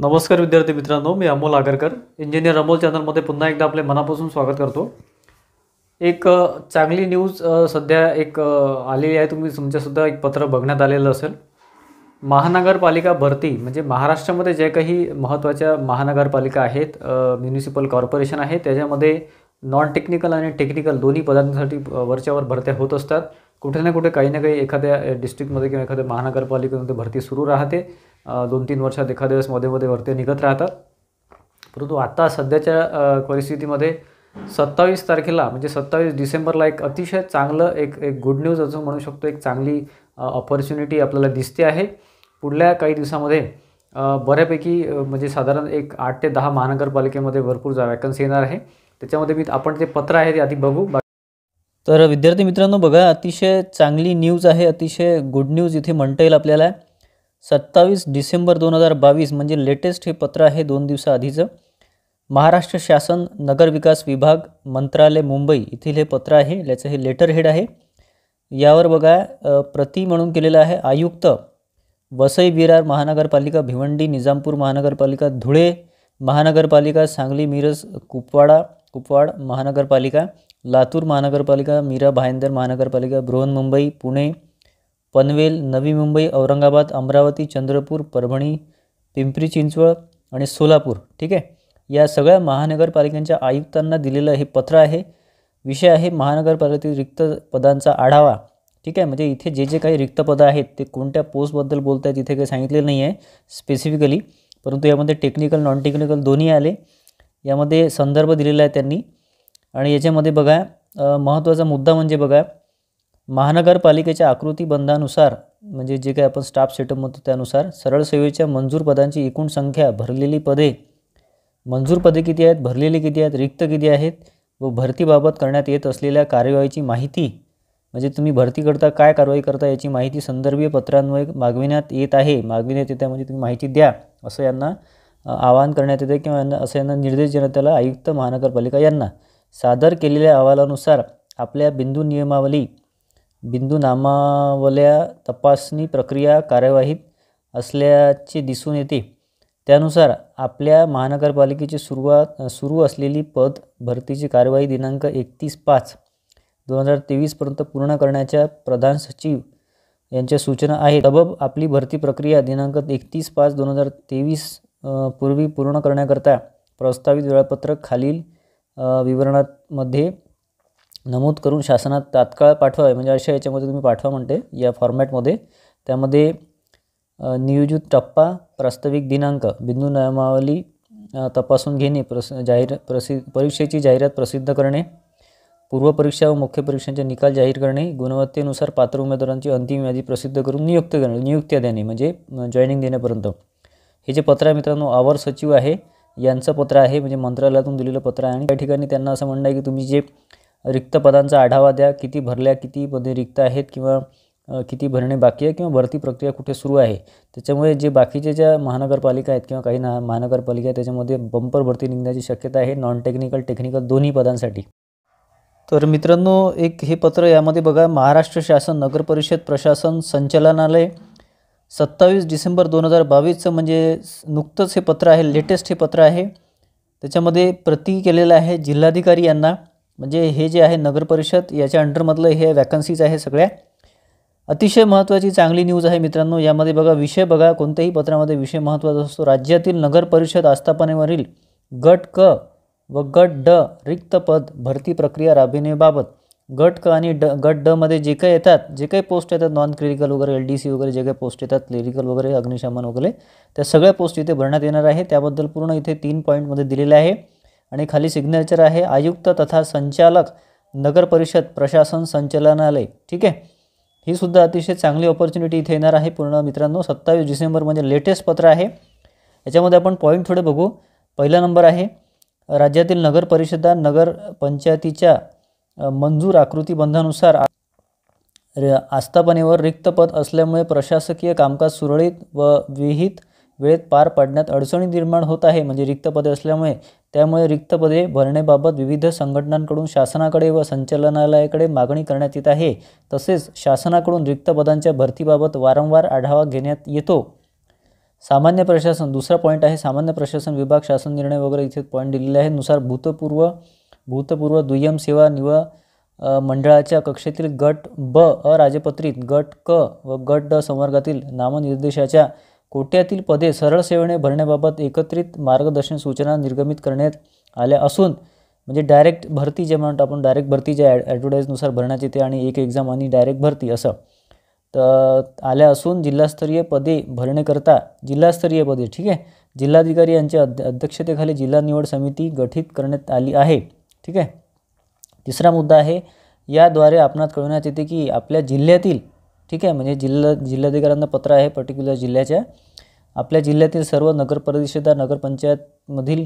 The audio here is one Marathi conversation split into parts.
नमस्कार विद्यार्थी मित्रांनो मी अमोल आगरकर इंजिनियर अमोल चॅनलमध्ये पुन्हा एकदा आपले मनापासून स्वागत करतो एक चांगली न्यूज सध्या एक आलेली आहे तुम्ही तुमच्यासुद्धा एक पत्र बघण्यात आलेलं असेल महानगरपालिका भरती म्हणजे महाराष्ट्रामध्ये जे काही महत्त्वाच्या महानगरपालिका आहेत म्युनिसिपल कॉर्पोरेशन आहे त्याच्यामध्ये नॉन टेक्निकल आणि टेक्निकल दोन्ही पदांसाठी वरच्यावर भरत्या होत असतात कुठे ना कुठे काही ना काही एखाद्या डिस्ट्रिक्टमध्ये किंवा एखाद्या महानगरपालिकेमध्ये भरती सुरू राहते दोन तीन वर्षात एखाद्या वेळेस मध्ये मध्ये भरती निघत राहतात परंतु आत्ता सध्याच्या परिस्थितीमध्ये सत्तावीस तारखेला म्हणजे सत्तावीस डिसेंबरला एक अतिशय चांगलं एक एक गुड न्यूज असं म्हणू शकतो एक चांगली ऑपॉर्च्युनिटी आपल्याला दिसते आहे पुढल्या काही दिवसामध्ये बऱ्यापैकी म्हणजे साधारण एक आठ ते दहा महानगरपालिकेमध्ये भरपूर जा वॅकन्सी येणार आहे त्याच्यामध्ये मी आपण ते पत्र आहे ते आधी बघू तर विद्यार्थी मित्रांनो बघा अतिशय चांगली न्यूज आहे अतिशय गुड न्यूज इथे म्हणता येईल आपल्याला सत्तावीस डिसेंबर दोन हजार बावीस म्हणजे लेटेस्ट हे पत्र आहे दोन दिवसाआधीचं महाराष्ट्र शासन नगर विकास विभाग मंत्रालय मुंबई येथील हे पत्र आहे याचं हे लेटर हेड आहे यावर बघा प्रति म्हणून केलेलं आहे आयुक्त वसई विरार महानगरपालिका भिवंडी निजामपूर महानगरपालिका धुळे महानगरपालिका सांगली मिरज कुपवाडा कुपवाड महानगरपालिका लातूर महानगरपालिका मीरा भाईंदर महानगरपालिका बृहन्मुंबई पुणे पनवेल नवी मुंबई औरंगाबाद अमरावती चंद्रपूर परभणी पिंपरी चिंचवड आणि सोलापूर ठीक आहे या सगळ्या महानगरपालिकांच्या आयुक्तांना दिलेलं हे पत्र आहे विषय आहे महानगरपालिकेतील रिक्त पदांचा आढावा ठीक आहे म्हणजे इथे जे जे काही रिक्त पदं आहेत ते कोणत्या पोस्टबद्दल बोलत आहेत इथे काही सांगितलेलं नाही आहे स्पेसिफिकली परंतु यामध्ये टेक्निकल नॉन टेक्निकल दोन्ही आले यामध्ये संदर्भ दिलेला आहे त्यांनी आणि याच्यामध्ये बघा महत्त्वाचा मुद्दा म्हणजे बघा महानगरपालिकेच्या आकृतीबंधानुसार म्हणजे जे काही आपण स्टाफ सेटअप म्हणतो त्यानुसार सरळ सेवेच्या मंजूर पदांची एकूण संख्या भरलेली पदे मंजूर पदे किती आहेत भरलेली किती आहेत रिक्त किती आहेत व भरतीबाबत करण्यात येत असलेल्या कार्यवाहीची माहिती म्हणजे तुम्ही भरती करता काय कारवाई करता याची माहिती संदर्भीय पत्रांमुळे मागविण्यात येत आहे मागविण्यात आहे म्हणजे तुम्ही माहिती द्या असं यांना आवाहन करण्यात येते किंवा यांना असं यांना निर्देश देण्यात आयुक्त महानगरपालिका यांना सादर केलेल्या अहवालानुसार आपल्या बिंदू नियमावली बिंदू नामावल्या तपासणी प्रक्रिया कार्यवाहीत असल्याचे दिसून येते त्यानुसार आपल्या महानगरपालिकेची सुरुवात सुरू असलेली पद भरतीची कार्यवाही दिनांक एकतीस पाच दोन हजार तेवीसपर्यंत पूर्ण करण्याच्या प्रधान सचिव यांच्या सूचना आहेत अबब आपली भरती प्रक्रिया दिनांक एकतीस पाच दोन हजार तेवीस पूर्वी पूर्ण करण्याकरता प्रस्तावित वेळापत्रक खालील विवरणामध्ये नमूद करून शासनात तात्काळ पाठवावे म्हणजे अशा याच्यामध्ये तुम्ही पाठवा म्हणते या फॉर्मॅटमध्ये त्यामध्ये नियोजित टप्पा प्रास्ताविक दिनांक बिंदू नियमावली तपासून घेणे प्रस जाहीर प्रसि परीक्षेची जाहिरात प्रसिद्ध करणे पूर्वपरीक्षा व मुख्य परीक्षांचे निकाल जाहीर करणे गुणवत्तेनुसार पात्र उमेदवारांची अंतिम यादी प्रसिद्ध करून नियुक्त करणे नियुक्त्या देणे म्हणजे जॉईनिंग देण्यापर्यंत हे जे पत्र आहे मित्रांनो आवर सचिव आहे यांचं पत्र आहे म्हणजे मंत्रालयातून दिलेलं पत्र आहे आणि त्या ठिकाणी त्यांना असं म्हणणं आहे की तुम्ही जे रिक्त पदांचा आढावा द्या किती भरल्या किती पदे रिक्त आहेत किंवा किती भरणे बाकी आहे किंवा भरती प्रक्रिया कुठे सुरू आहे त्याच्यामुळे जे बाकीचे ज्या महानगरपालिका आहेत किंवा काही ना महानगरपालिका आहेत त्याच्यामध्ये बंपर भरती निघण्याची शक्यता आहे नॉन टेक्निकल टेक्निकल दोन्ही पदांसाठी तर मित्रांनो एक हे पत्र यामध्ये बघा महाराष्ट्र शासन नगर परिषद प्रशासन संचालनालय सत्तावीस डिसेंबर दोन हजार बावीसचं म्हणजे नुकतंच हे पत्र आहे लेटेस्ट हे पत्र आहे त्याच्यामध्ये प्रती केलेलं आहे जिल्हाधिकारी यांना म्हणजे हे जे आहे नगरपरिषद याच्या अंडरमधलं हे वॅकन्सीज आहे सगळ्या अतिशय महत्त्वाची चांगली न्यूज आहे मित्रांनो यामध्ये बघा विषय बघा कोणत्याही पत्रामध्ये विषय महत्त्वाचा असतो राज्यातील नगरपरिषद आस्थापनेवरील गट क व गट ड रिक्त पद भरती प्रक्रिया राबविण्याबाबत गट क आणि ड गट डमध्ये जे काही येतात जे काही पोस्ट येतात नॉन क्रिटिकल वगैरे एल डी सी वगैरे जे काही पोस्ट येतात क्लिरिकल वगैरे अग्निशमन वगैरे त्या सगळ्या पोस्ट इथे भरण्यात येणार आहे त्याबद्दल पूर्ण इथे तीन पॉईंटमध्ये दिलेले आहे आणि खाली सिग्नेचर आहे आयुक्त तथा संचालक नगर परिषद प्रशासन संचालनालय ठीक आहे ही सुद्धा अतिशय चांगली ऑपॉर्च्युनिटी इथे येणार आहे पूर्ण मित्रांनो सत्तावीस डिसेंबर म्हणजे लेटेस्ट पत्र आहे याच्यामध्ये आपण पॉईंट थोडे बघू पहिला नंबर आहे राज्यातील नगर परिषदा नगर पंचायतीच्या मंजूर आकृतीबंधानुसार र आस्थापनेवर रिक्त पद असल्यामुळे प्रशासकीय कामकाज सुरळीत व विहित वेळेत पार पाडण्यात अडचणी निर्माण होत आहे म्हणजे रिक्त पदे असल्यामुळे त्यामुळे रिक्त पदे भरण्याबाबत विविध संघटनांकडून शासनाकडे व संचालनालयाकडे मागणी करण्यात येत आहे तसेच शासनाकडून रिक्त पदांच्या भरतीबाबत वारंवार आढावा घेण्यात येतो सामान्य प्रशासन दुसरा पॉईंट आहे सामान्य प्रशासन विभाग शासन निर्णय वगैरे इथे पॉईंट दिलेले आहे नुसार भूतपूर्व भूतपूर्व दुय्यम सेवा निव मंडळाच्या कक्षेतील गट ब अराजपत्रित गट क व गट ड संवर्गातील नामनिर्देशाच्या कोट्यातील पदे सरळ सेवेने भरण्याबाबत एकत्रित मार्गदर्शन सूचना निर्गमित करण्यात आल्या असून म्हणजे डायरेक्ट भरती जे म्हणतो आपण डायरेक्ट भरतीच्या ॲड ॲडव्हर्टाईजनुसार भरण्यात येते आणि एक एक्झाम आणि डायरेक्ट भरती असं तर आल्या असून जिल्हास्तरीय पदे भरणेकरता जिल्हास्तरीय पदे ठीक आहे जिल्हाधिकारी यांच्या अध्यक्षतेखाली जिल्हा निवड समिती गठीत करण्यात आली आहे ठीक आहे तिसरा मुद्दा आहे याद्वारे आपणात कळवण्यात येते की आपल्या जिल्ह्यातील ठीक आहे म्हणजे जिल्हा जिल्हाधिकाऱ्यांना पत्र आहे पर्टिक्युलर जिल्ह्याच्या आपल्या जिल्ह्यातील सर्व नगर परिषदा नगरपंचायतमधील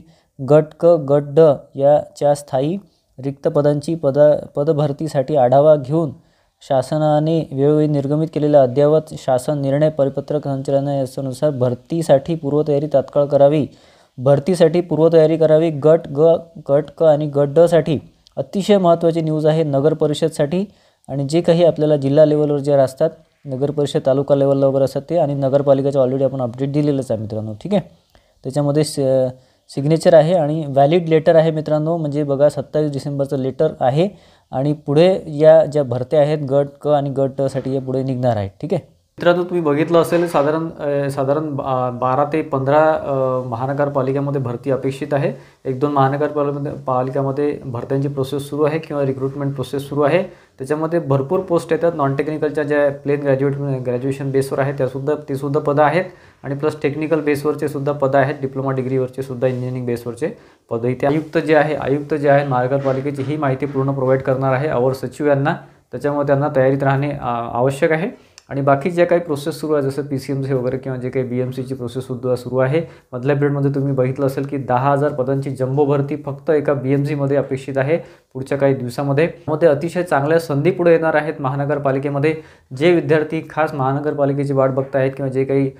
गट क गट ड याच्या स्थायी रिक्त पदांची पदा पदभरतीसाठी आढावा घेऊन शासनाने वेळोवेळी निर्गमित केलेला अद्ययावत शासन निर्णय परिपत्रक संचालनानुसार भरतीसाठी पूर्वतयारी तात्काळ करावी भरतीसाठी पूर्वतयारी करावी गट ग गट क आणि गट डसाठी अतिशय महत्त्वाची न्यूज आहे नगर परिषदसाठी आणि जे काही आपल्याला जिल्हा लेवलवर जे असतात नगर परिषद तालुका लेवलला वगैरे असतात ते आणि नगरपालिकेचं ऑलरेडी आपण अपडेट दिलेलंच आहे मित्रांनो ठीक आहे त्याच्यामध्ये स सिग्नेचर आहे आणि व्हॅलिड लेटर आहे मित्रांनो म्हणजे बघा सत्तावीस डिसेंबरचं लेटर आहे आणि पुढे या ज्या भरत्या आहेत गट क आणि गट साठी या पुढे निघणार आहेत ठीक आहे मित्रांनो तुम्ही बघितलं असेल साधारण साधारण बारा ते पंधरा महानगरपालिकेमध्ये भरती अपेक्षित आहे एक दोन महानगरपालिकेमध्ये पालिकामध्ये भरत्यांची प्रोसेस सुरू आहे किंवा रिक्रुटमेंट प्रोसेस सुरू आहे त्याच्यामध्ये भरपूर पोस्ट येतात नॉन टेक्निकलच्या ज्या प्लेन ग्रॅज्युएट ग्रॅज्युएशन बेसवर आहेत त्यासुद्धा सुद्धा पदं आहेत आणि प्लस टेक्निकल बेसवरचे सुद्धा पदं आहेत डिप्लोमा डिग्रीवरचे सुद्धा इंजिनिअरिंग बेसवरचे पदं इथे आयुक्त जे आहे आयुक्त जे आहे महानगरपालिकेची ही माहिती पूर्ण प्रोव्हाइड करणार आहे अवर सचिव यांना त्याच्यामुळे त्यांना तयारीत राहणे आवश्यक आहे आणि बाकी ज्या काही प्रोसेस सुरू आहे जसं पी सी एम सी वगैरे किंवा जे काही बी एम सीची प्रोसेस सुद्धा सुरू आहे मधल्या पिरियडमध्ये तुम्ही बघितलं असेल की दहा हजार पदांची जम्बो भरती फक्त एका बी एम सीमध्ये अपेक्षित आहे पुढच्या काही दिवसामध्ये मग ते अतिशय चांगल्या संधी पुढे येणार आहेत महानगरपालिकेमध्ये जे विद्यार्थी खास महानगरपालिकेची वाट बघत आहेत किंवा जे काही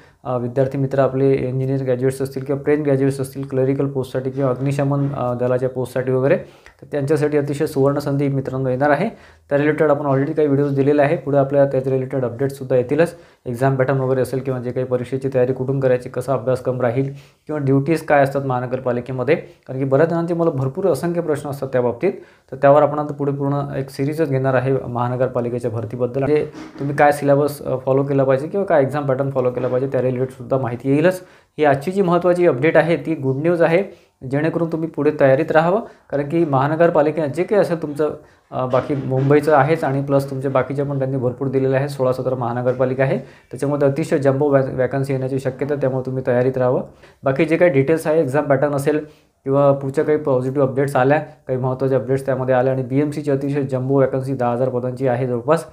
विद्यार्थी मित्र आपले इंजिनियर ग्रॅज्युएट्स असतील किंवा प्रेन ग्रॅज्युएट्स असतील क्लरिकल पोस्टसाठी किंवा अग्निशमन दलाच्या पोस्टसाठी वगैरे तर त्यांच्यासाठी अतिशय सुवर्ण संधी मित्रांनो येणार आहे त्या रिलेटेड आपण ऑलरेडी काही व्हिडिओज दिलेले आहे पुढे आपल्याला त्याच्या रिलेटेड अपडेट्ससुद्धा येतीलच एक्झाम पॅटर्न वगैरे असेल किंवा जे काही परीक्षेची तयारी कुठून करायची कसा अभ्यासक्रम राहील किंवा ड्युटीज काय असतात महानगरपालिकेमध्ये कारण की बऱ्याच जणांचे मला भरपूर असंख्य प्रश्न असतात त्या बाबतीत तर त्यावर आपण आता पुढे पूर्ण एक सिरीजच घेणार आहे महानगरपालिकेच्या भरतीबद्दल म्हणजे तुम्ही काय सिलेबस फॉलो केला पाहिजे किंवा काय एक्झाम पॅटर्न फॉलो केला पाहिजे त्या सुद्धा माहिती येईलच ही आजची जी महत्त्वाची अपडेट आहे ती गुड न्यूज आहे जेणेकरून तुम्ही पुढे तयारीत राहावं कारण की महानगरपालिकेनं जे काही असेल तुमचं बाकी मुंबईचं आहेच आणि प्लस तुमच्या बाकीच्या पण त्यांनी भरपूर दिलेलं आहे सोळा सतरा महानगरपालिका आहे त्याच्यामध्ये अतिशय जम्बो वॅ वॅकन्सी येण्याची शक्यता त्यामुळे तुम्ही तयारीत राहावं बाकी जे काही डिटेल्स आहे एक्झाम पॅटर्न असेल किंवा पुढच्या काही पॉझिटिव्ह अपडेट्स आल्या काही महत्त्वाचे अपडेट्स त्यामध्ये आल्या आणि बी एम सीची अतिशय जम्बो वॅकन्सी दहा हजार पदांची आहे जवळपास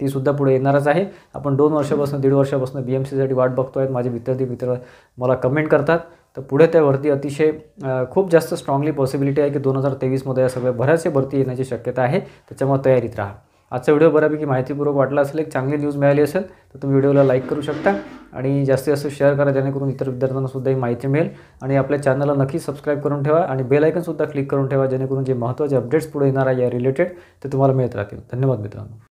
तीसुद्धा पुढे येणारच आहे आपण दोन वर्षापासून दीड वर्षापासून बी एम सीसाठी वाट बघतो आहे माझे विद्यार्थी मित्र मला कमेंट करतात तर पुढे त्यावरती अतिशय खूप जास्त स्ट्रॉंगली पॉसिबिलिटी आहे की दोन हजार तेवीसमध्ये या सगळ्या बऱ्याचशे भरती येण्याची शक्यता आहे त्याच्यामुळे तयारीत राहा आजचा व्हिडिओ बऱ्यापैकी माहितीपूर्वक वाटला असेल एक चांगली न्यूज मिळाली असेल तर तुम्ही व्हिडिओला लाईक करू शकता आणि जास्तीत जास्त शेअर करा जेणेकरून इतर विद्यार्थ्यांनासुद्धा ही माहिती मिळेल आणि आपल्या चॅनलला नक्की सबस्क्राईब करून ठेवा आणि बेल सुद्धा क्लिक करून ठेवा जेणेकरून जे महत्त्वाचे अपडेट्स पुढे येणार आहे या रिलेटेड ते तुम्हाला मिळत राहतील धन्यवाद मित्रांनो